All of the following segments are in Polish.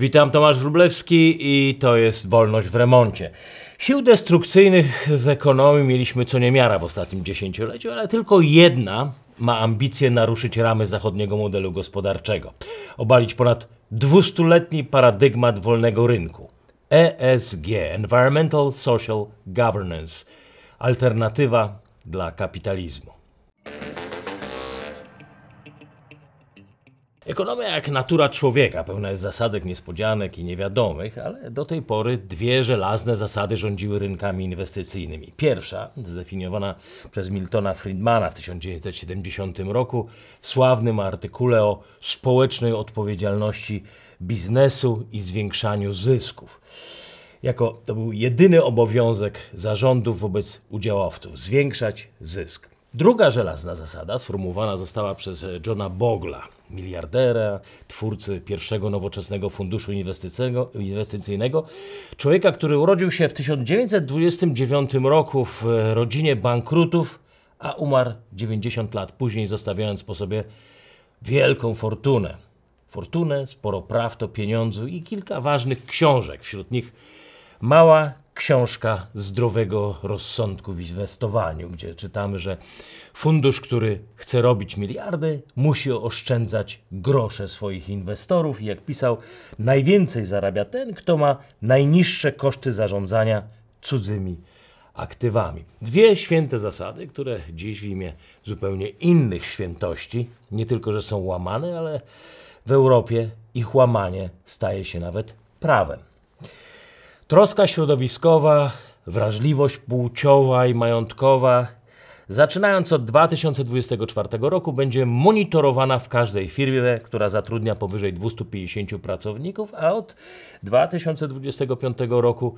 Witam, Tomasz Wróblewski i to jest Wolność w remoncie. Sił destrukcyjnych w ekonomii mieliśmy co niemiara w ostatnim dziesięcioleciu, ale tylko jedna ma ambicje naruszyć ramy zachodniego modelu gospodarczego, obalić ponad dwustuletni paradygmat wolnego rynku. ESG, Environmental Social Governance, alternatywa dla kapitalizmu. Ekonomia jak natura człowieka, pełna jest zasadek, niespodzianek i niewiadomych, ale do tej pory dwie żelazne zasady rządziły rynkami inwestycyjnymi. Pierwsza, zdefiniowana przez Miltona Friedmana w 1970 roku w sławnym artykule o społecznej odpowiedzialności biznesu i zwiększaniu zysków jako to był jedyny obowiązek zarządów wobec udziałowców zwiększać zysk. Druga żelazna zasada sformułowana została przez Johna Bogla miliardera, twórcy pierwszego nowoczesnego funduszu inwestycyjnego, człowieka, który urodził się w 1929 roku w e, rodzinie bankrutów, a umarł 90 lat później, zostawiając po sobie wielką fortunę. Fortunę, sporo praw to pieniądzu i kilka ważnych książek, wśród nich Mała książka zdrowego rozsądku w inwestowaniu, gdzie czytamy, że fundusz, który chce robić miliardy, musi oszczędzać grosze swoich inwestorów i jak pisał, najwięcej zarabia ten, kto ma najniższe koszty zarządzania cudzymi aktywami. Dwie święte zasady, które dziś w imię zupełnie innych świętości, nie tylko że są łamane, ale w Europie ich łamanie staje się nawet prawem. Troska środowiskowa, wrażliwość płciowa i majątkowa, zaczynając od 2024 roku, będzie monitorowana w każdej firmie, która zatrudnia powyżej 250 pracowników, a od 2025 roku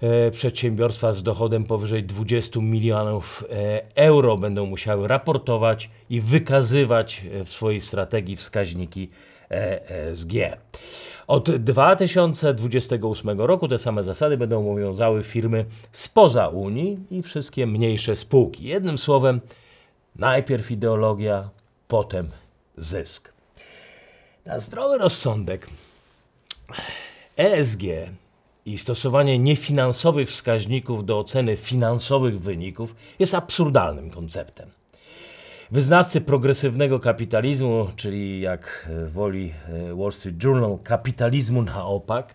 e, przedsiębiorstwa z dochodem powyżej 20 milionów e, euro będą musiały raportować i wykazywać e, w swojej strategii wskaźniki ESG. E, Od 2028 roku te same zasady będą obowiązały firmy spoza Unii i wszystkie mniejsze spółki. Jednym słowem, najpierw ideologia, potem zysk. Na zdrowy rozsądek ESG i stosowanie niefinansowych wskaźników do oceny finansowych wyników jest absurdalnym konceptem. Wyznawcy progresywnego kapitalizmu, czyli jak e, woli e, Wall Street Journal, kapitalizmu na opak,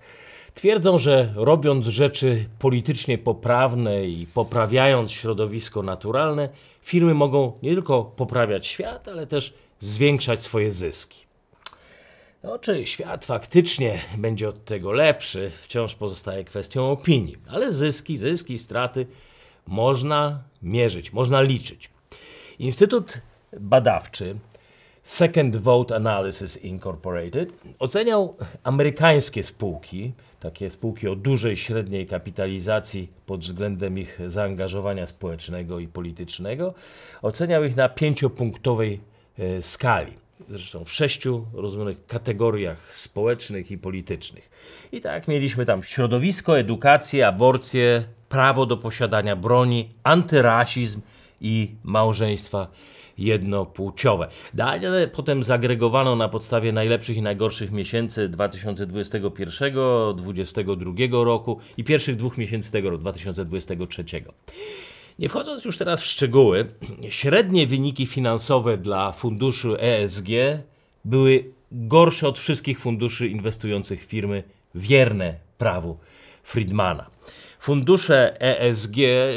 twierdzą, że robiąc rzeczy politycznie poprawne i poprawiając środowisko naturalne, firmy mogą nie tylko poprawiać świat, ale też zwiększać swoje zyski. No, czy świat faktycznie będzie od tego lepszy, wciąż pozostaje kwestią opinii, ale zyski, zyski, straty można mierzyć, można liczyć. Instytut badawczy Second Vote Analysis Incorporated oceniał amerykańskie spółki, takie spółki o dużej średniej kapitalizacji pod względem ich zaangażowania społecznego i politycznego, oceniał ich na pięciopunktowej e, skali. Zresztą w sześciu rozumianych kategoriach społecznych i politycznych. I tak mieliśmy tam środowisko, edukację, aborcję, prawo do posiadania broni, antyrasizm, i małżeństwa jednopłciowe. Dane potem zagregowano na podstawie najlepszych i najgorszych miesięcy 2021, 2022 roku i pierwszych dwóch miesięcy tego roku, 2023. Nie wchodząc już teraz w szczegóły, średnie wyniki finansowe dla funduszu ESG były gorsze od wszystkich funduszy inwestujących w firmy wierne prawu Friedmana. Fundusze ESG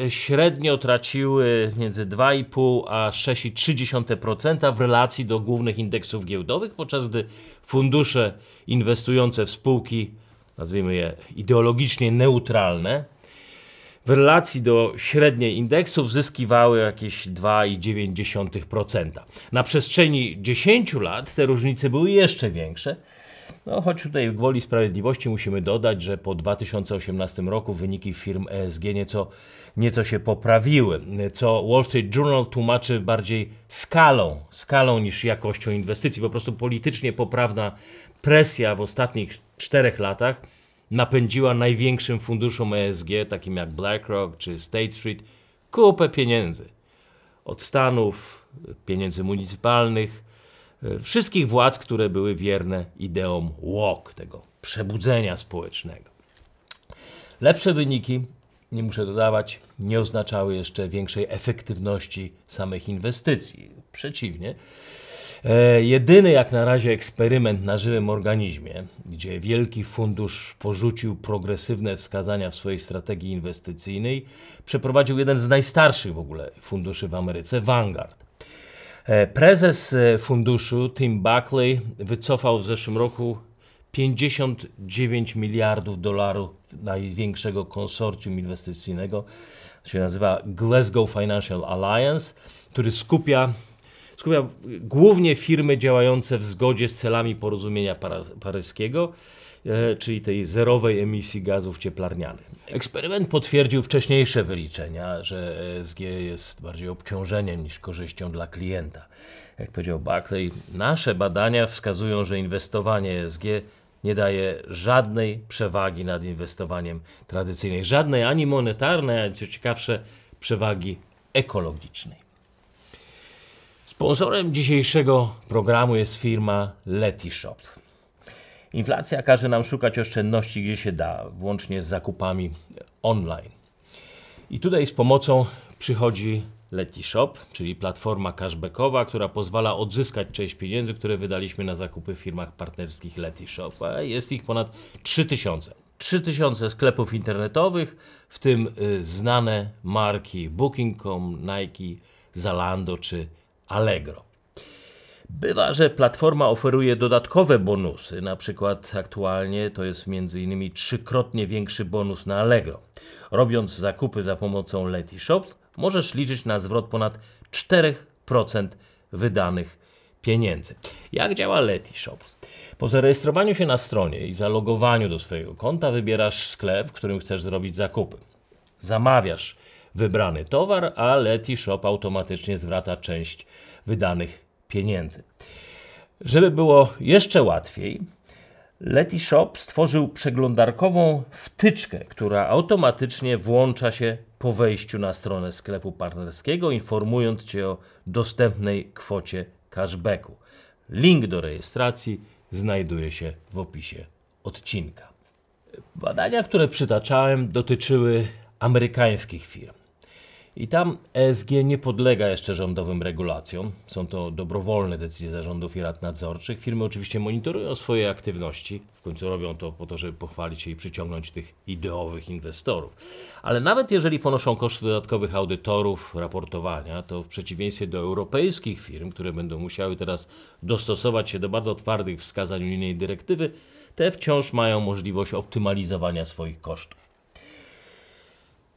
średnio traciły między 2,5 a 6,3% w relacji do głównych indeksów giełdowych, podczas gdy fundusze inwestujące w spółki, nazwijmy je ideologicznie neutralne, w relacji do średniej indeksów zyskiwały jakieś 2,9%. Na przestrzeni 10 lat te różnice były jeszcze większe – no, choć tutaj w woli sprawiedliwości musimy dodać, że po 2018 roku wyniki firm ESG nieco, nieco się poprawiły, co Wall Street Journal tłumaczy bardziej skalą, skalą niż jakością inwestycji. Po prostu politycznie poprawna presja w ostatnich czterech latach napędziła największym funduszom ESG, takim jak BlackRock czy State Street, kupę pieniędzy. Od Stanów, pieniędzy municypalnych, E, wszystkich władz, które były wierne ideom WOK, tego przebudzenia społecznego. Lepsze wyniki, nie muszę dodawać, nie oznaczały jeszcze większej efektywności samych inwestycji. Przeciwnie, e, Jedyny jak na razie eksperyment na żywym organizmie, gdzie wielki fundusz porzucił progresywne wskazania w swojej strategii inwestycyjnej, przeprowadził jeden z najstarszych w ogóle funduszy w Ameryce, Vanguard. E, prezes e, funduszu Tim Buckley wycofał w zeszłym roku 59 miliardów dolarów największego konsorcjum inwestycyjnego, to się nazywa Glasgow Financial Alliance, który skupia, skupia głównie firmy działające w zgodzie z celami porozumienia paryskiego. E, czyli tej zerowej emisji gazów cieplarnianych. Eksperyment potwierdził wcześniejsze wyliczenia, że ESG jest bardziej obciążeniem niż korzyścią dla klienta. Jak powiedział Buckley, nasze badania wskazują, że inwestowanie ESG nie daje żadnej przewagi nad inwestowaniem tradycyjnym, żadnej ani monetarnej, ani co ciekawsze, przewagi ekologicznej. Sponsorem dzisiejszego programu jest firma Leti Shops. Inflacja każe nam szukać oszczędności gdzie się da, włącznie z zakupami online. I tutaj z pomocą przychodzi Letty Shop, czyli platforma cashbackowa, która pozwala odzyskać część pieniędzy, które wydaliśmy na zakupy w firmach partnerskich Letty Shop. Jest ich ponad 3000. 3000 sklepów internetowych, w tym y, znane marki Booking.com, Nike, Zalando czy Allegro. Bywa, że platforma oferuje dodatkowe bonusy, na przykład aktualnie to jest m.in. trzykrotnie większy bonus na Allegro. Robiąc zakupy za pomocą Leti Shops, możesz liczyć na zwrot ponad 4% wydanych pieniędzy. Jak działa Leti Shops? Po zarejestrowaniu się na stronie i zalogowaniu do swojego konta wybierasz sklep, w którym chcesz zrobić zakupy. Zamawiasz wybrany towar, a Leti Shop automatycznie zwraca część wydanych pieniędzy. Żeby było jeszcze łatwiej, Shop stworzył przeglądarkową wtyczkę, która automatycznie włącza się po wejściu na stronę sklepu partnerskiego, informując Cię o dostępnej kwocie cashbacku. Link do rejestracji znajduje się w opisie odcinka. Badania, które przytaczałem, dotyczyły amerykańskich firm. I tam ESG nie podlega jeszcze rządowym regulacjom. Są to dobrowolne decyzje zarządów i rad nadzorczych. Firmy oczywiście monitorują swoje aktywności. W końcu robią to po to, żeby pochwalić się i przyciągnąć tych ideowych inwestorów. Ale nawet jeżeli ponoszą koszty dodatkowych audytorów, raportowania, to w przeciwieństwie do europejskich firm, które będą musiały teraz dostosować się do bardzo twardych wskazań unijnej dyrektywy, te wciąż mają możliwość optymalizowania swoich kosztów.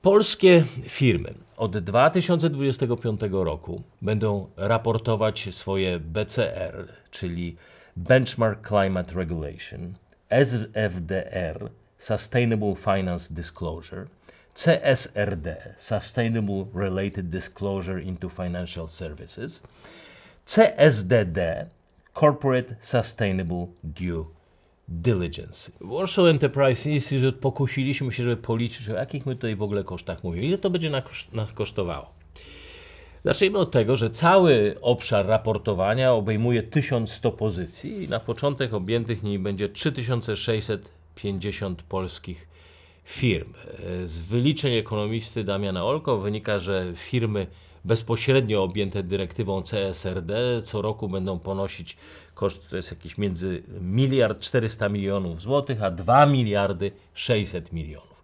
Polskie firmy od 2025 roku będą raportować swoje BCR, czyli Benchmark Climate Regulation, SFDR, Sustainable Finance Disclosure, CSRD, Sustainable Related Disclosure into Financial Services, CSDD, Corporate Sustainable Due Diligence. Warsaw Enterprise Institute pokusiliśmy się, żeby policzyć, o jakich my tutaj w ogóle kosztach mówimy. Ile to będzie nas kosztowało? Zacznijmy od tego, że cały obszar raportowania obejmuje 1100 pozycji i na początek objętych nimi będzie 3650 polskich firm. Z wyliczeń ekonomisty Damiana Olko wynika, że firmy bezpośrednio objęte dyrektywą CSRD co roku będą ponosić koszt, to jest jakieś między miliard 400 milionów złotych, a 2 miliardy 600 milionów.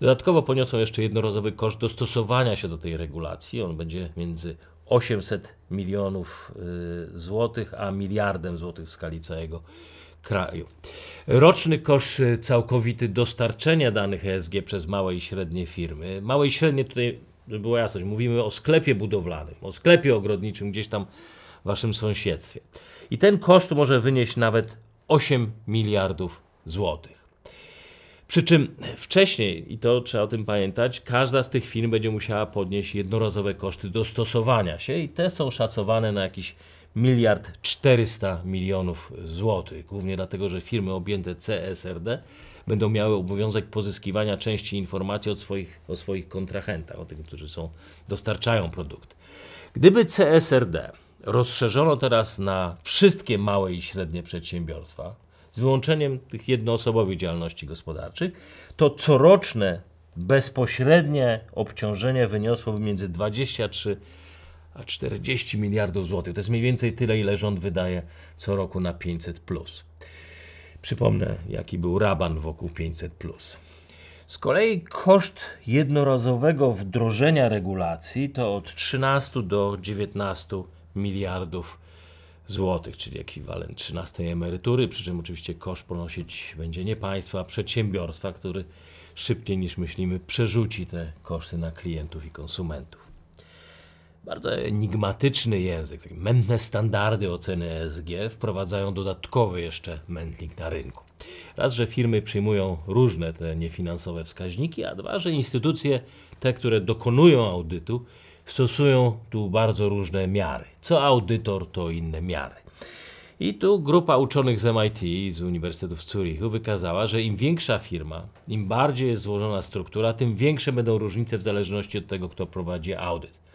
Dodatkowo poniosą jeszcze jednorazowy koszt dostosowania się do tej regulacji. On będzie między 800 milionów y, złotych, a miliardem złotych w skali całego kraju. Roczny koszt y, całkowity dostarczenia danych ESG przez małe i średnie firmy. Małe i średnie tutaj żeby była jasność, mówimy o sklepie budowlanym, o sklepie ogrodniczym gdzieś tam w waszym sąsiedztwie. I ten koszt może wynieść nawet 8 miliardów złotych. Przy czym wcześniej, i to trzeba o tym pamiętać, każda z tych firm będzie musiała podnieść jednorazowe koszty dostosowania się i te są szacowane na jakiś miliard 400 milionów złotych, głównie dlatego, że firmy objęte CSRD będą miały obowiązek pozyskiwania części informacji od swoich, o swoich kontrahentach, o tych, którzy są, dostarczają produkt. Gdyby CSRD rozszerzono teraz na wszystkie małe i średnie przedsiębiorstwa, z wyłączeniem tych jednoosobowych działalności gospodarczych, to coroczne bezpośrednie obciążenie wyniosłoby między 23 a 40 miliardów złotych. To jest mniej więcej tyle, ile rząd wydaje co roku na 500. Plus. Przypomnę, jaki był raban wokół 500. Z kolei koszt jednorazowego wdrożenia regulacji to od 13 do 19 miliardów złotych, czyli ekwiwalent 13 emerytury, przy czym oczywiście koszt ponosić będzie nie państwo, a przedsiębiorstwa, który szybciej niż myślimy przerzuci te koszty na klientów i konsumentów bardzo enigmatyczny język. Mętne standardy oceny ESG wprowadzają dodatkowy jeszcze mętnik na rynku. Raz, że firmy przyjmują różne te niefinansowe wskaźniki, a dwa, że instytucje, te, które dokonują audytu, stosują tu bardzo różne miary. Co audytor, to inne miary. I tu grupa uczonych z MIT, z Uniwersytetu w Zurichu, wykazała, że im większa firma, im bardziej jest złożona struktura, tym większe będą różnice w zależności od tego, kto prowadzi audyt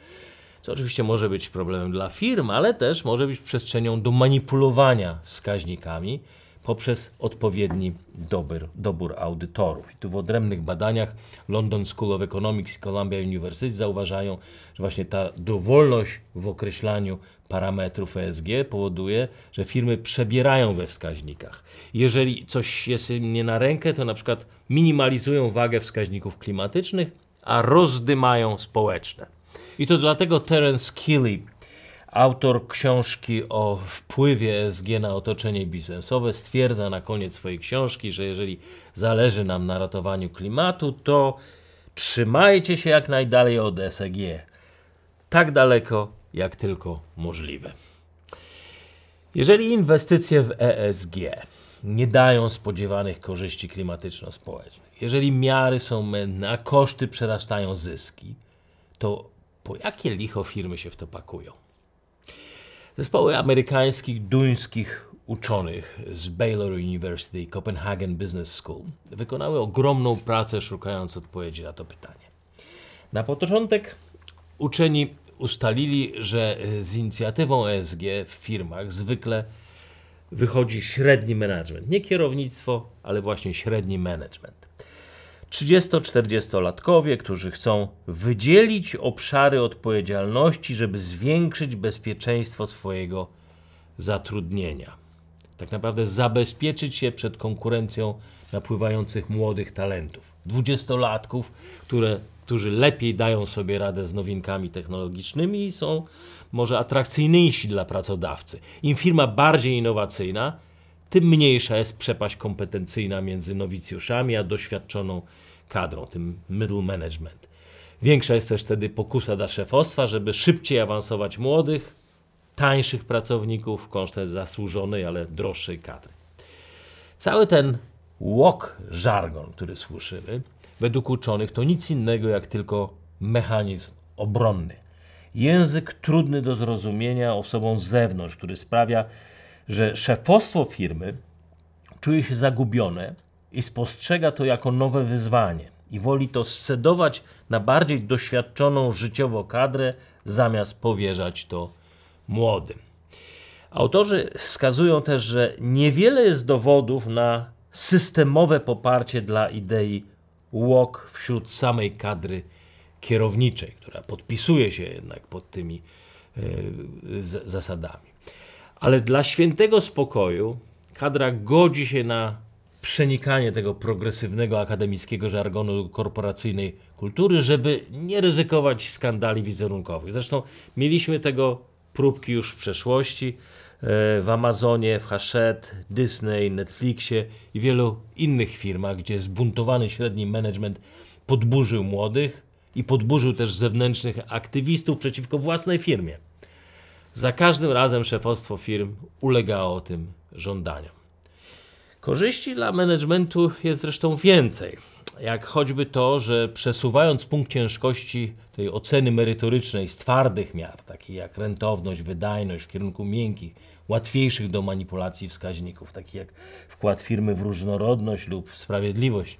co oczywiście może być problemem dla firm, ale też może być przestrzenią do manipulowania wskaźnikami poprzez odpowiedni dobór, dobór audytorów. I tu w odrębnych badaniach London School of Economics i Columbia University zauważają, że właśnie ta dowolność w określaniu parametrów ESG powoduje, że firmy przebierają we wskaźnikach. Jeżeli coś jest im nie na rękę, to na przykład minimalizują wagę wskaźników klimatycznych, a rozdymają społeczne. I to dlatego Terence Kelly, autor książki o wpływie ESG na otoczenie biznesowe, stwierdza na koniec swojej książki, że jeżeli zależy nam na ratowaniu klimatu, to trzymajcie się jak najdalej od ESG. Tak daleko, jak tylko możliwe. Jeżeli inwestycje w ESG nie dają spodziewanych korzyści klimatyczno-społecznych, jeżeli miary są mętne, a koszty przerastają zyski, to po jakie licho firmy się w to pakują? Zespoły amerykańskich, duńskich uczonych z Baylor University i Copenhagen Business School wykonały ogromną pracę szukając odpowiedzi na to pytanie. Na początek uczeni ustalili, że z inicjatywą ESG w firmach zwykle wychodzi średni management. Nie kierownictwo, ale właśnie średni management. 30-40-latkowie, którzy chcą wydzielić obszary odpowiedzialności, żeby zwiększyć bezpieczeństwo swojego zatrudnienia. Tak naprawdę zabezpieczyć się przed konkurencją napływających młodych talentów, dwudziestolatków, które, którzy lepiej dają sobie radę z nowinkami technologicznymi i są może atrakcyjniejsi dla pracodawcy. Im firma bardziej innowacyjna, tym mniejsza jest przepaść kompetencyjna między nowicjuszami a doświadczoną kadrą, tym middle management. Większa jest też wtedy pokusa dla szefostwa, żeby szybciej awansować młodych, tańszych pracowników kosztem zasłużonej, ale droższej kadry. Cały ten łok żargon, który słyszymy, według uczonych to nic innego jak tylko mechanizm obronny. Język trudny do zrozumienia osobom z zewnątrz, który sprawia, że szefostwo firmy czuje się zagubione i spostrzega to jako nowe wyzwanie i woli to scedować na bardziej doświadczoną życiowo kadrę, zamiast powierzać to młodym. Autorzy wskazują też, że niewiele jest dowodów na systemowe poparcie dla idei walk wśród samej kadry kierowniczej, która podpisuje się jednak pod tymi y, z, zasadami. Ale dla świętego spokoju kadra godzi się na przenikanie tego progresywnego akademickiego żargonu korporacyjnej kultury, żeby nie ryzykować skandali wizerunkowych. Zresztą mieliśmy tego próbki już w przeszłości e, w Amazonie, w Hachette, Disney, Netflixie i wielu innych firmach, gdzie zbuntowany średni management podburzył młodych i podburzył też zewnętrznych aktywistów przeciwko własnej firmie. Za każdym razem szefostwo firm ulegało tym żądaniom. Korzyści dla managementu jest zresztą więcej, jak choćby to, że przesuwając punkt ciężkości tej oceny merytorycznej z twardych miar, takich jak rentowność, wydajność, w kierunku miękkich, łatwiejszych do manipulacji wskaźników, takich jak wkład firmy w różnorodność lub sprawiedliwość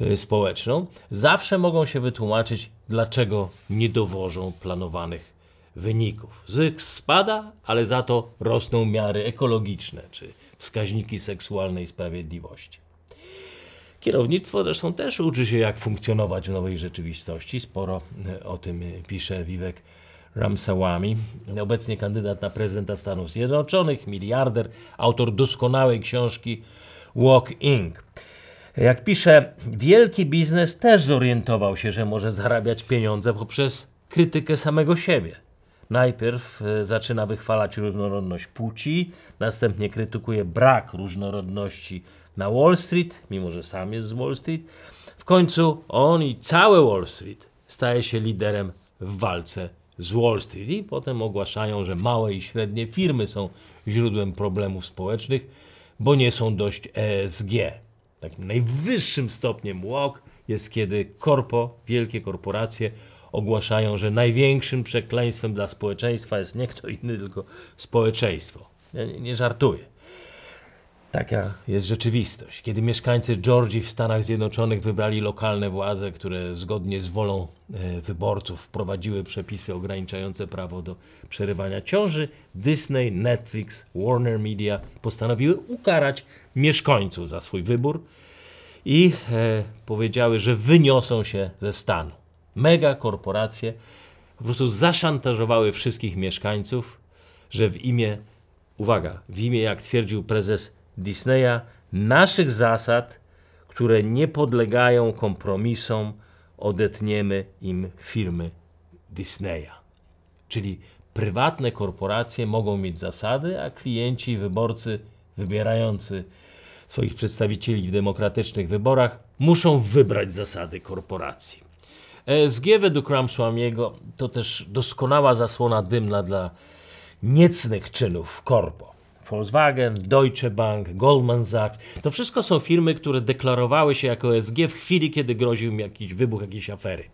y, społeczną, zawsze mogą się wytłumaczyć, dlaczego nie dowożą planowanych wyników. Zysk spada, ale za to rosną miary ekologiczne czy wskaźniki seksualnej sprawiedliwości. Kierownictwo zresztą też uczy się, jak funkcjonować w nowej rzeczywistości. Sporo e, o tym e, pisze Vivek Ramsawami, obecnie kandydat na prezydenta Stanów Zjednoczonych, miliarder, autor doskonałej książki Walk Inc. Jak pisze, wielki biznes też zorientował się, że może zarabiać pieniądze poprzez krytykę samego siebie. Najpierw y, zaczyna wychwalać różnorodność płci, następnie krytykuje brak różnorodności na Wall Street, mimo że sam jest z Wall Street. W końcu on i cały Wall Street staje się liderem w walce z Wall Street i potem ogłaszają, że małe i średnie firmy są źródłem problemów społecznych, bo nie są dość ESG. Takim najwyższym stopniem łok jest kiedy korpo, wielkie korporacje ogłaszają, że największym przekleństwem dla społeczeństwa jest nie kto inny, tylko społeczeństwo. Ja nie, nie żartuję. Taka jest rzeczywistość. Kiedy mieszkańcy Georgii w Stanach Zjednoczonych wybrali lokalne władze, które zgodnie z wolą e, wyborców wprowadziły przepisy ograniczające prawo do przerywania ciąży, Disney, Netflix, Warner Media postanowiły ukarać mieszkańców za swój wybór i e, powiedziały, że wyniosą się ze stanu mega korporacje po prostu zaszantażowały wszystkich mieszkańców, że w imię, uwaga, w imię, jak twierdził prezes Disneya, naszych zasad, które nie podlegają kompromisom, odetniemy im firmy Disneya. Czyli prywatne korporacje mogą mieć zasady, a klienci i wyborcy wybierający swoich przedstawicieli w demokratycznych wyborach muszą wybrać zasady korporacji. ESG według Ramsłamiego to też doskonała zasłona dymna dla niecnych czynów korpo. Volkswagen, Deutsche Bank, Goldman Sachs. To wszystko są firmy, które deklarowały się jako ESG w chwili, kiedy groził im jakiś wybuch jakiejś afery.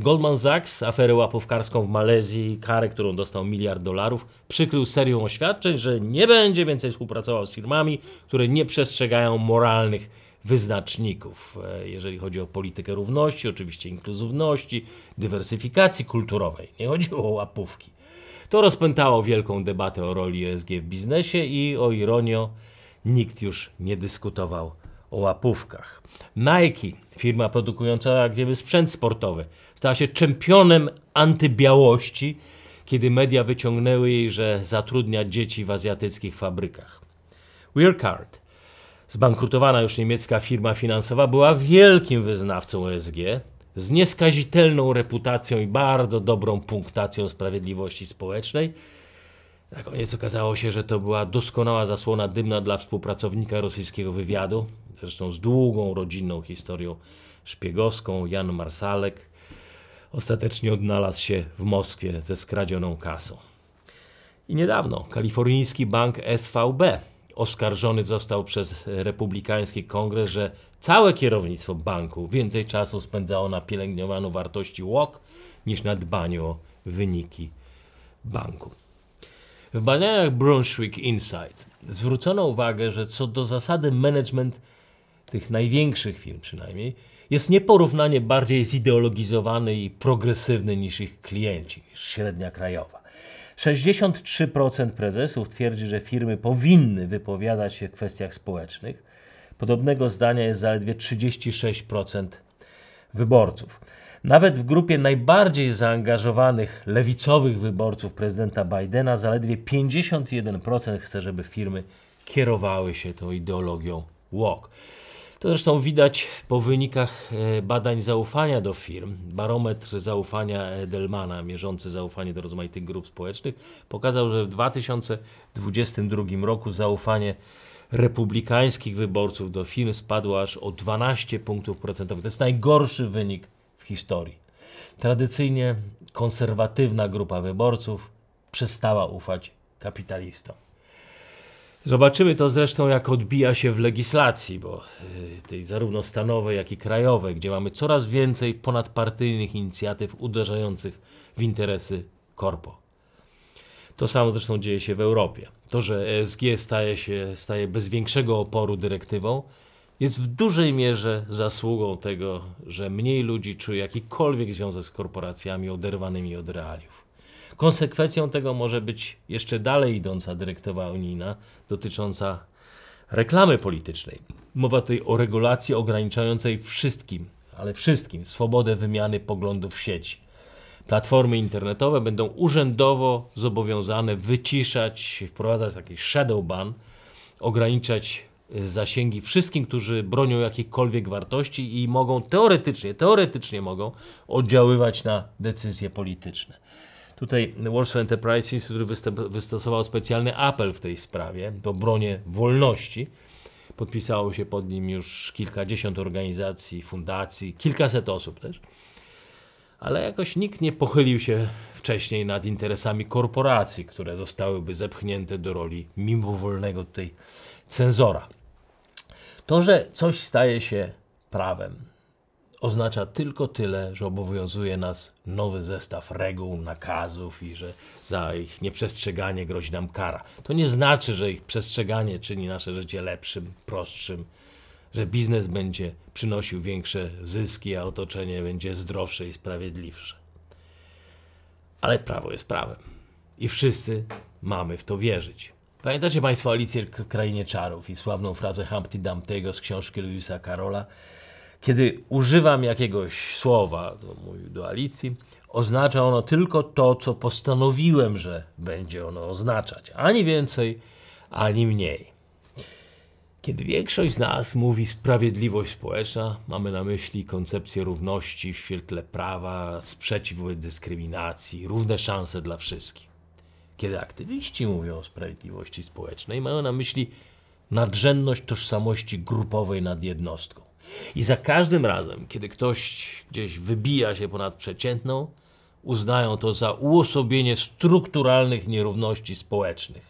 Goldman Sachs aferę łapówkarską w Malezji, karę, którą dostał miliard dolarów, przykrył serią oświadczeń, że nie będzie więcej współpracował z firmami, które nie przestrzegają moralnych wyznaczników, e, jeżeli chodzi o politykę równości, oczywiście inkluzywności, dywersyfikacji kulturowej. Nie chodziło o łapówki. To rozpętało wielką debatę o roli ESG w biznesie i o ironio, nikt już nie dyskutował o łapówkach. Nike, firma produkująca, jak wiemy, sprzęt sportowy, stała się czempionem antybiałości, kiedy media wyciągnęły jej, że zatrudnia dzieci w azjatyckich fabrykach. Wirecard, zbankrutowana już niemiecka firma finansowa była wielkim wyznawcą ESG z nieskazitelną reputacją i bardzo dobrą punktacją sprawiedliwości społecznej. Na koniec okazało się, że to była doskonała zasłona dymna dla współpracownika rosyjskiego wywiadu, zresztą z długą rodzinną historią szpiegowską, Jan Marsalek. Ostatecznie odnalazł się w Moskwie ze skradzioną kasą. I niedawno kalifornijski bank SVB oskarżony został przez republikański kongres, że całe kierownictwo banku więcej czasu spędzało na pielęgnowaniu wartości łok niż na dbaniu o wyniki banku. W badaniach Brunswick Insights zwrócono uwagę, że co do zasady management tych największych firm przynajmniej jest nieporównanie bardziej zideologizowany i progresywny niż ich klienci, niż średnia krajowa. 63% prezesów twierdzi, że firmy powinny wypowiadać się w kwestiach społecznych. Podobnego zdania jest zaledwie 36% wyborców. Nawet w grupie najbardziej zaangażowanych lewicowych wyborców prezydenta Bidena zaledwie 51% chce, żeby firmy kierowały się tą ideologią woke. To zresztą widać po wynikach e, badań zaufania do firm. Barometr zaufania Edelmana, mierzący zaufanie do rozmaitych grup społecznych, pokazał, że w 2022 roku zaufanie republikańskich wyborców do firm spadło aż o 12 punktów procentowych. To jest najgorszy wynik w historii. Tradycyjnie konserwatywna grupa wyborców przestała ufać kapitalistom. Zobaczymy to zresztą, jak odbija się w legislacji, bo y, tej zarówno stanowej, jak i krajowej, gdzie mamy coraz więcej ponadpartyjnych inicjatyw uderzających w interesy korpo. To samo zresztą dzieje się w Europie. To, że ESG staje się staje bez większego oporu dyrektywą, jest w dużej mierze zasługą tego, że mniej ludzi czuje jakikolwiek związek z korporacjami oderwanymi od realiów. Konsekwencją tego może być jeszcze dalej idąca dyrektywa unijna dotycząca reklamy politycznej. Mowa tutaj o regulacji ograniczającej wszystkim, ale wszystkim, swobodę wymiany poglądów w sieci. Platformy internetowe będą urzędowo zobowiązane wyciszać, wprowadzać taki shadow ban, ograniczać y, zasięgi wszystkim, którzy bronią jakichkolwiek wartości i mogą teoretycznie, teoretycznie mogą oddziaływać na decyzje polityczne. Tutaj Warsaw Enterprise Institute wystosował specjalny apel w tej sprawie do obronie wolności. Podpisało się pod nim już kilkadziesiąt organizacji, fundacji, kilkaset osób też. Ale jakoś nikt nie pochylił się wcześniej nad interesami korporacji, które zostałyby zepchnięte do roli mimowolnego tutaj cenzora. To, że coś staje się prawem, oznacza tylko tyle, że obowiązuje nas nowy zestaw reguł, nakazów i że za ich nieprzestrzeganie grozi nam kara. To nie znaczy, że ich przestrzeganie czyni nasze życie lepszym, prostszym, że biznes będzie przynosił większe zyski, a otoczenie będzie zdrowsze i sprawiedliwsze. Ale prawo jest prawem i wszyscy mamy w to wierzyć. Pamiętacie Państwo Alicję w Krainie Czarów i sławną frazę Humpty Dumpty'ego z książki Louisa Carola, kiedy używam jakiegoś słowa, to mówił do Alicji, oznacza ono tylko to, co postanowiłem, że będzie ono oznaczać, ani więcej, ani mniej. Kiedy większość z nas mówi sprawiedliwość społeczna, mamy na myśli koncepcję równości w świetle prawa, sprzeciw wobec dyskryminacji, równe szanse dla wszystkich. Kiedy aktywiści mówią o sprawiedliwości społecznej, mają na myśli nadrzędność tożsamości grupowej nad jednostką. I za każdym razem, kiedy ktoś gdzieś wybija się ponad przeciętną, uznają to za uosobienie strukturalnych nierówności społecznych.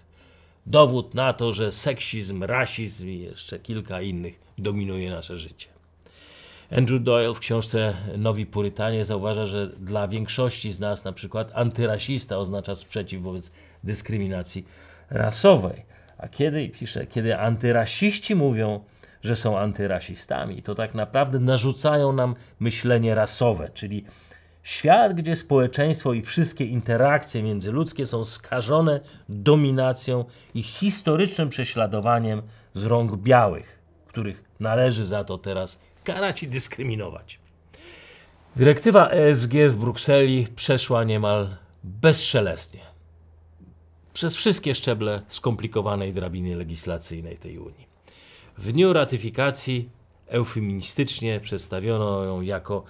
Dowód na to, że seksizm, rasizm i jeszcze kilka innych dominuje nasze życie. Andrew Doyle w książce Nowi Purytanie zauważa, że dla większości z nas na przykład antyrasista oznacza sprzeciw wobec dyskryminacji rasowej. A kiedy, pisze, kiedy antyrasiści mówią, że są antyrasistami, to tak naprawdę narzucają nam myślenie rasowe, czyli świat, gdzie społeczeństwo i wszystkie interakcje międzyludzkie są skażone dominacją i historycznym prześladowaniem z rąk białych, których należy za to teraz karać i dyskryminować. Dyrektywa ESG w Brukseli przeszła niemal bezszelestnie przez wszystkie szczeble skomplikowanej drabiny legislacyjnej tej Unii. W dniu ratyfikacji eufeministycznie przedstawiono ją jako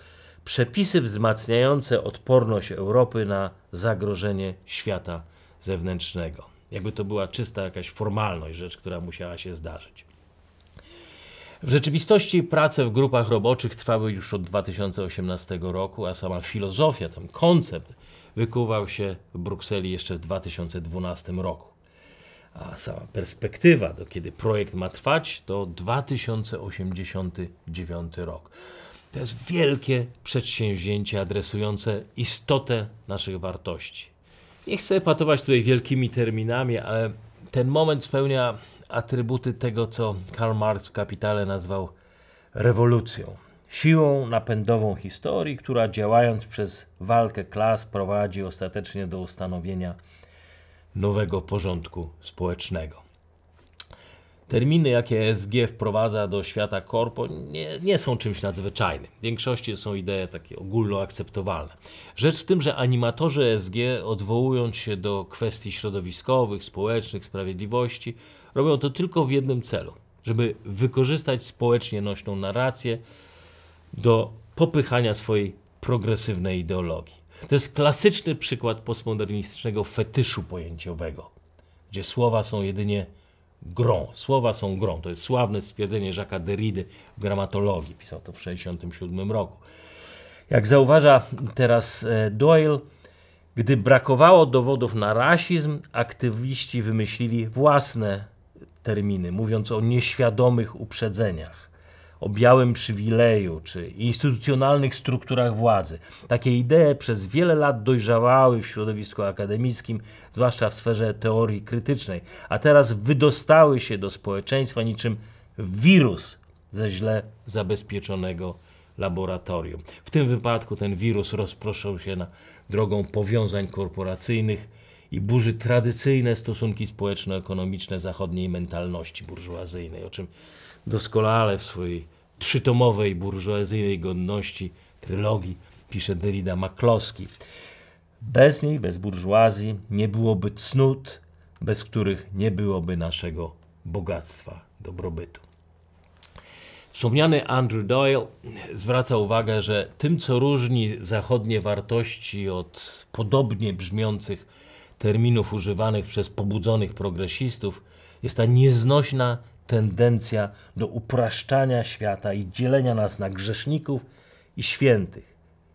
przepisy wzmacniające odporność Europy na zagrożenie świata zewnętrznego. Jakby to była czysta jakaś formalność, rzecz, która musiała się zdarzyć. W rzeczywistości prace w grupach roboczych trwały już od 2018 roku, a sama filozofia, sam koncept wykuwał się w Brukseli jeszcze w 2012 roku a sama perspektywa, do kiedy projekt ma trwać, to 2089 rok. To jest wielkie przedsięwzięcie adresujące istotę naszych wartości. Nie chcę patować tutaj wielkimi terminami, ale ten moment spełnia atrybuty tego, co Karl Marx w Kapitale nazwał rewolucją. Siłą napędową historii, która działając przez walkę klas prowadzi ostatecznie do ustanowienia nowego porządku społecznego. Terminy, jakie ESG wprowadza do świata korpo, nie, nie są czymś nadzwyczajnym. W większości są idee takie ogólnoakceptowalne. Rzecz w tym, że animatorzy ESG, odwołując się do kwestii środowiskowych, społecznych, sprawiedliwości, robią to tylko w jednym celu żeby wykorzystać społecznie nośną narrację do popychania swojej progresywnej ideologii. To jest klasyczny przykład postmodernistycznego fetyszu pojęciowego, gdzie słowa są jedynie grą. Słowa są grą. To jest sławne stwierdzenie Jacques'a Derrida w gramatologii. Pisał to w 1967 roku. Jak zauważa teraz e, Doyle, gdy brakowało dowodów na rasizm, aktywiści wymyślili własne terminy, mówiąc o nieświadomych uprzedzeniach o białym przywileju czy instytucjonalnych strukturach władzy. Takie idee przez wiele lat dojrzewały w środowisku akademickim, zwłaszcza w sferze teorii krytycznej, a teraz wydostały się do społeczeństwa niczym wirus ze źle zabezpieczonego laboratorium. W tym wypadku ten wirus rozproszał się na drogą powiązań korporacyjnych i burzy tradycyjne stosunki społeczno-ekonomiczne zachodniej mentalności burżuazyjnej, o czym doskonale w swojej trzytomowej burżuazyjnej godności trylogii, pisze Derrida Maklowski. Bez niej, bez burżuazji nie byłoby cnót, bez których nie byłoby naszego bogactwa, dobrobytu. Wspomniany Andrew Doyle zwraca uwagę, że tym, co różni zachodnie wartości od podobnie brzmiących terminów używanych przez pobudzonych progresistów, jest ta nieznośna tendencja do upraszczania świata i dzielenia nas na grzeszników i świętych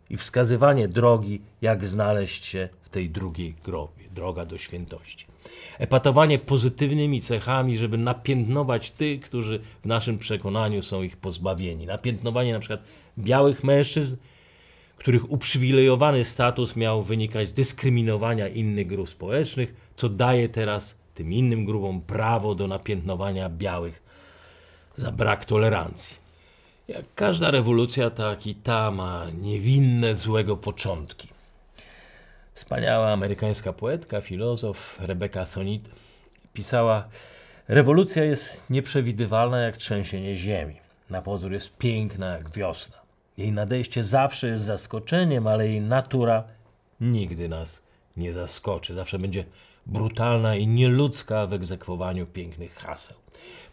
i wskazywanie drogi, jak znaleźć się w tej drugiej grobie, droga do świętości. Epatowanie pozytywnymi cechami, żeby napiętnować tych, którzy w naszym przekonaniu są ich pozbawieni. Napiętnowanie na przykład białych mężczyzn, których uprzywilejowany status miał wynikać z dyskryminowania innych grup społecznych, co daje teraz tym innym grupom prawo do napiętnowania białych za brak tolerancji. Jak każda rewolucja, tak i ta ma niewinne, złego początki. Wspaniała amerykańska poetka, filozof Rebecca Sonit pisała: Rewolucja jest nieprzewidywalna jak trzęsienie ziemi. Na pozór jest piękna jak wiosna. Jej nadejście zawsze jest zaskoczeniem, ale jej natura nigdy nas nie zaskoczy. Zawsze będzie brutalna i nieludzka w egzekwowaniu pięknych haseł.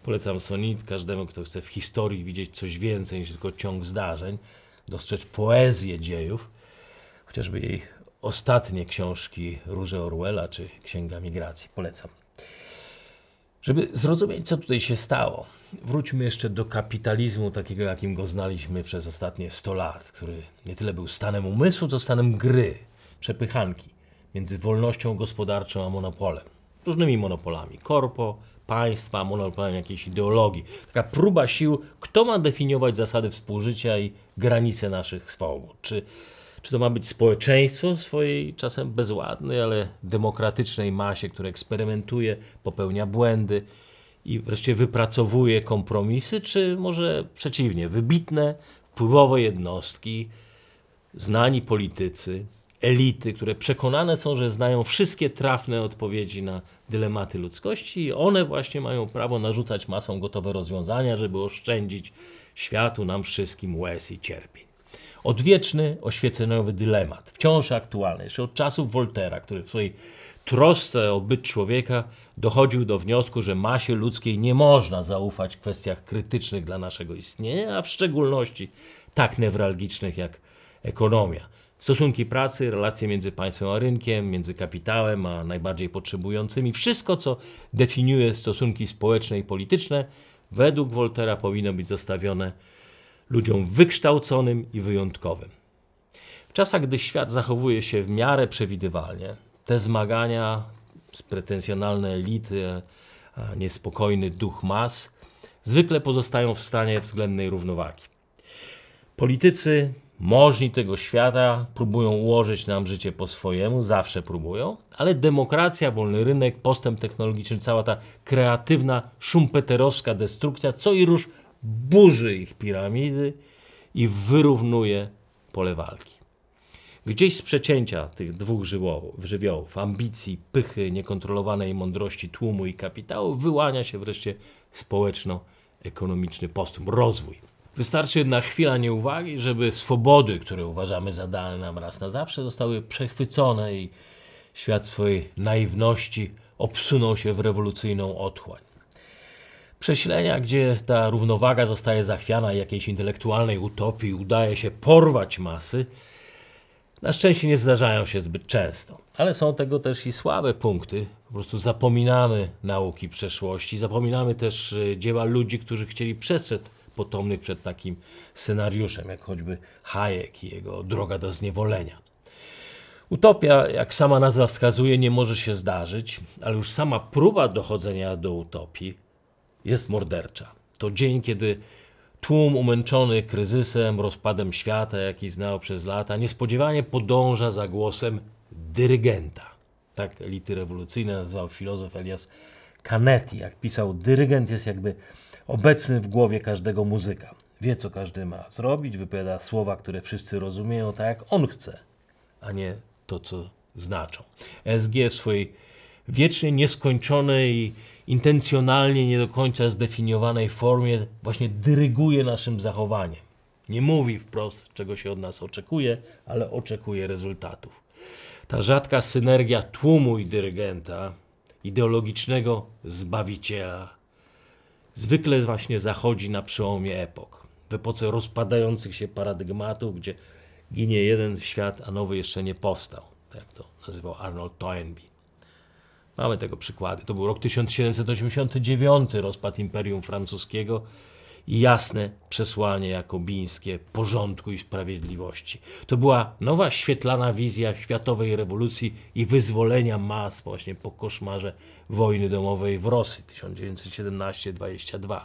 Polecam Sonit każdemu, kto chce w historii widzieć coś więcej niż tylko ciąg zdarzeń, dostrzec poezję dziejów, chociażby jej ostatnie książki Róże Orwella czy Księga Migracji. Polecam. Żeby zrozumieć, co tutaj się stało, wróćmy jeszcze do kapitalizmu, takiego jakim go znaliśmy przez ostatnie 100 lat, który nie tyle był stanem umysłu, co stanem gry, przepychanki między wolnością gospodarczą a monopolem. Różnymi monopolami. Korpo, państwa, monopolem jakiejś ideologii. Taka próba sił, kto ma definiować zasady współżycia i granice naszych swobód. Czy, czy to ma być społeczeństwo w swojej czasem bezładnej, ale demokratycznej masie, które eksperymentuje, popełnia błędy i wreszcie wypracowuje kompromisy, czy może przeciwnie, wybitne, wpływowe jednostki, znani politycy, elity, które przekonane są, że znają wszystkie trafne odpowiedzi na dylematy ludzkości i one właśnie mają prawo narzucać masom gotowe rozwiązania, żeby oszczędzić światu, nam wszystkim łez i cierpień. Odwieczny, oświeceniowy dylemat, wciąż aktualny, jeszcze od czasów Woltera, który w swojej trosce o byt człowieka dochodził do wniosku, że masie ludzkiej nie można zaufać w kwestiach krytycznych dla naszego istnienia, a w szczególności tak newralgicznych jak ekonomia stosunki pracy, relacje między państwem a rynkiem, między kapitałem a najbardziej potrzebującymi. Wszystko, co definiuje stosunki społeczne i polityczne, według Woltera powinno być zostawione ludziom wykształconym i wyjątkowym. W czasach, gdy świat zachowuje się w miarę przewidywalnie, te zmagania, pretensjonalne elity, niespokojny duch mas, zwykle pozostają w stanie względnej równowagi. Politycy możni tego świata próbują ułożyć nam życie po swojemu, zawsze próbują, ale demokracja, wolny rynek, postęp technologiczny, cała ta kreatywna, szumpeterowska destrukcja, co i róż burzy ich piramidy i wyrównuje pole walki. Gdzieś z przecięcia tych dwóch żywiołów, żywiołów, ambicji, pychy, niekontrolowanej mądrości tłumu i kapitału, wyłania się wreszcie społeczno-ekonomiczny postęp, rozwój. Wystarczy jedna chwila nieuwagi, żeby swobody, które uważamy za dane nam raz na zawsze, zostały przechwycone i świat swojej naiwności obsunął się w rewolucyjną otchłań. Prześlenia, gdzie ta równowaga zostaje zachwiana jakiejś intelektualnej utopii, udaje się porwać masy, na szczęście nie zdarzają się zbyt często. Ale są tego też i słabe punkty. Po prostu zapominamy nauki przeszłości, zapominamy też e, dzieła ludzi, którzy chcieli przestrzec potomnych przed takim scenariuszem, jak choćby Hayek i jego droga do zniewolenia. Utopia, jak sama nazwa wskazuje, nie może się zdarzyć, ale już sama próba dochodzenia do utopii jest mordercza. To dzień, kiedy tłum umęczony kryzysem, rozpadem świata, jaki znał przez lata, niespodziewanie podąża za głosem dyrygenta. Tak elity rewolucyjne nazwał filozof Elias Canetti. Jak pisał, dyrygent jest jakby obecny w głowie każdego muzyka. Wie, co każdy ma zrobić, wypowiada słowa, które wszyscy rozumieją tak, jak on chce, a nie to, co znaczą. E SG w swojej wiecznie nieskończonej, intencjonalnie nie do końca zdefiniowanej formie właśnie dyryguje naszym zachowaniem. Nie mówi wprost, czego się od nas oczekuje, ale oczekuje rezultatów. Ta rzadka synergia tłumu i dyrygenta, ideologicznego zbawiciela zwykle właśnie zachodzi na przełomie epok. W epoce rozpadających się paradygmatów, gdzie ginie jeden świat, a nowy jeszcze nie powstał. Tak to nazywał Arnold Toynbee. Mamy tego przykłady. To był rok 1789, rozpad Imperium Francuskiego jasne przesłanie jakobińskie porządku i sprawiedliwości. To była nowa świetlana wizja światowej rewolucji i wyzwolenia mas właśnie po koszmarze wojny domowej w Rosji 1917-22.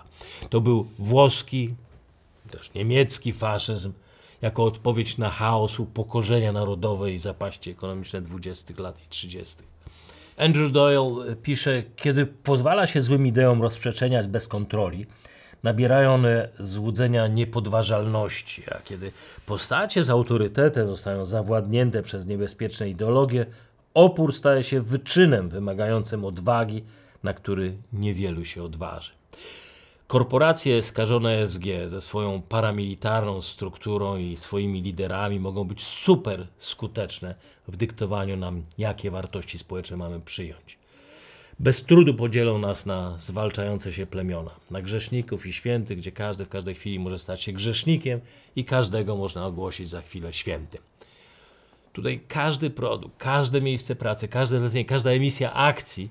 To był włoski, też niemiecki faszyzm, jako odpowiedź na chaos upokorzenia narodowe i zapaści ekonomiczne 20. lat i 30. Andrew Doyle pisze, kiedy pozwala się złym ideom rozprzeczeniać bez kontroli, nabierają one złudzenia niepodważalności, a kiedy postacie z autorytetem zostają zawładnięte przez niebezpieczne ideologie, opór staje się wyczynem wymagającym odwagi, na który niewielu się odważy. Korporacje skażone SG ze swoją paramilitarną strukturą i swoimi liderami mogą być super skuteczne w dyktowaniu nam, jakie wartości społeczne mamy przyjąć bez trudu podzielą nas na zwalczające się plemiona, na grzeszników i świętych, gdzie każdy w każdej chwili może stać się grzesznikiem i każdego można ogłosić za chwilę świętym. Tutaj każdy produkt, każde miejsce pracy, każde zlecenie, każda emisja akcji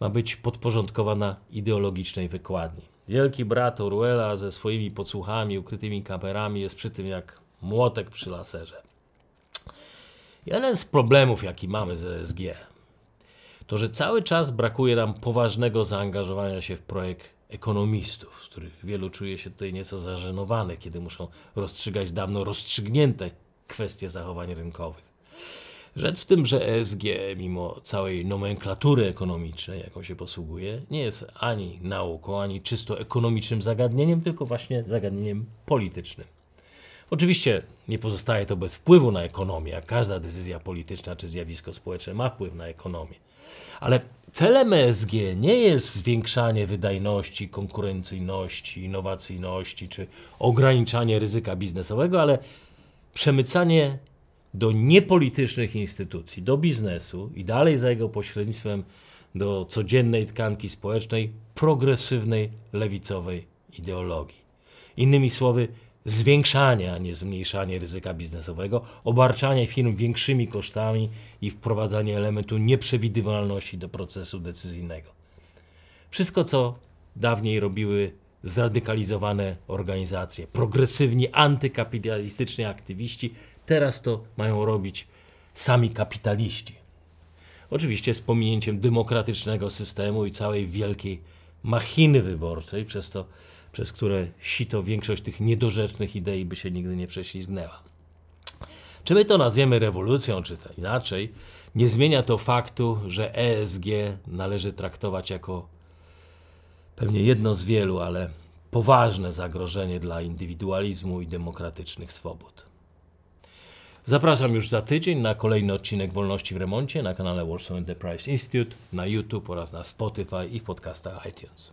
ma być podporządkowana ideologicznej wykładni. Wielki brat Orwella ze swoimi podsłuchami, ukrytymi kamerami jest przy tym jak młotek przy laserze. Jeden z problemów, jaki mamy z ESG, to że cały czas brakuje nam poważnego zaangażowania się w projekt ekonomistów, z których wielu czuje się tutaj nieco zażenowany, kiedy muszą rozstrzygać dawno rozstrzygnięte kwestie zachowań rynkowych. Rzecz w tym, że ESG, mimo całej nomenklatury ekonomicznej, jaką się posługuje, nie jest ani nauką, ani czysto ekonomicznym zagadnieniem, tylko właśnie zagadnieniem politycznym. Oczywiście nie pozostaje to bez wpływu na ekonomię, a każda decyzja polityczna czy zjawisko społeczne ma wpływ na ekonomię. Ale celem ESG nie jest zwiększanie wydajności, konkurencyjności, innowacyjności czy ograniczanie ryzyka biznesowego, ale przemycanie do niepolitycznych instytucji, do biznesu i dalej za jego pośrednictwem do codziennej tkanki społecznej progresywnej lewicowej ideologii. Innymi słowy, zwiększanie, a nie zmniejszanie ryzyka biznesowego, obarczanie firm większymi kosztami i wprowadzanie elementu nieprzewidywalności do procesu decyzyjnego. Wszystko, co dawniej robiły zradykalizowane organizacje, progresywni, antykapitalistyczni aktywiści, teraz to mają robić sami kapitaliści. Oczywiście z pominięciem demokratycznego systemu i całej wielkiej machiny wyborczej, przez to przez które sito większość tych niedorzecznych idei by się nigdy nie prześlizgnęła. Czy my to nazwiemy rewolucją, czy to inaczej, nie zmienia to faktu, że ESG należy traktować jako pewnie jedno z wielu, ale poważne zagrożenie dla indywidualizmu i demokratycznych swobód. Zapraszam już za tydzień na kolejny odcinek Wolności w Remoncie na kanale Warsaw Enterprise Institute, na YouTube oraz na Spotify i w podcastach iTunes.